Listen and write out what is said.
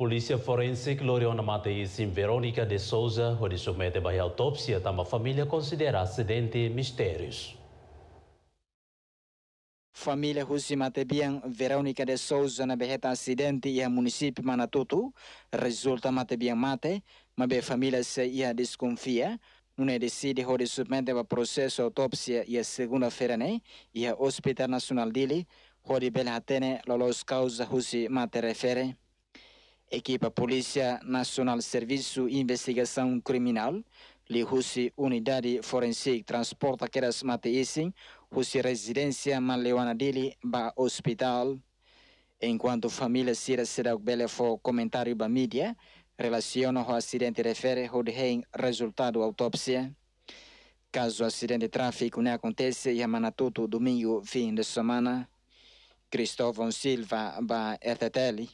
Polícia forense Gloriana Mateís e Verônica de Souza, onde submete a autópsia, la família considera acidente mistérios. Família mate bien. Verônica de Souza na berreta acidente e município Manatutu resulta bien. mate, mas família se ia desconfia não decide a submete a processo autópsia e a segunda-feira né el Hospital Nacional Dili onde bela a lolos causa husi mate refere. equipa Polícia Nacional Serviço e Investigação Criminal, li unidade forense transporta Queras mate isin husi residência malewana dili ba hospital. Enquanto família Cira Sedauk Bele comentário ba mídia, relaciona o acidente refere o resultado autópsia. Caso acidente de tráfico não aconteça, e manatuto domingo, fim de semana. Cristóvão Silva, ba RTL.